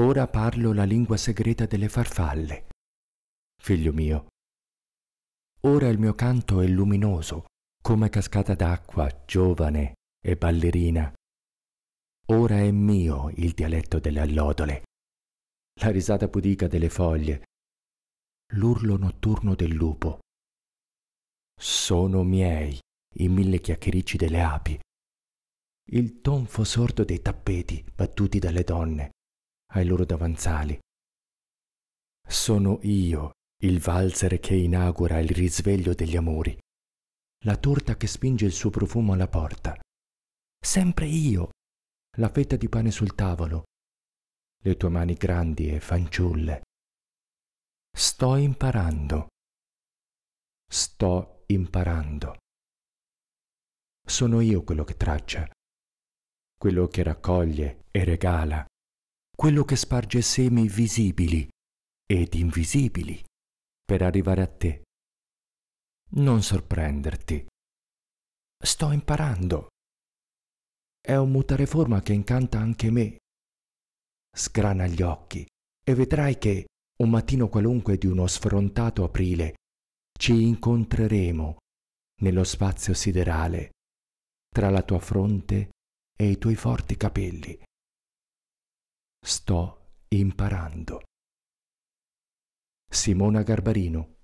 ora parlo la lingua segreta delle farfalle. Figlio mio, ora il mio canto è luminoso, come cascata d'acqua, giovane e ballerina. Ora è mio il dialetto delle allodole, la risata pudica delle foglie, l'urlo notturno del lupo. Sono miei i mille chiacchiericci delle api, il tonfo sordo dei tappeti battuti dalle donne, ai loro davanzali. Sono io il valzer che inaugura il risveglio degli amori, la torta che spinge il suo profumo alla porta. Sempre io, la fetta di pane sul tavolo, le tue mani grandi e fanciulle. Sto imparando. Sto imparando. Sono io quello che traccia, quello che raccoglie e regala, quello che sparge semi visibili ed invisibili per arrivare a te. Non sorprenderti. Sto imparando. È un mutare forma che incanta anche me. Sgrana gli occhi e vedrai che, un mattino qualunque di uno sfrontato aprile, ci incontreremo nello spazio siderale, tra la tua fronte e i tuoi forti capelli. Sto imparando. Simona Garbarino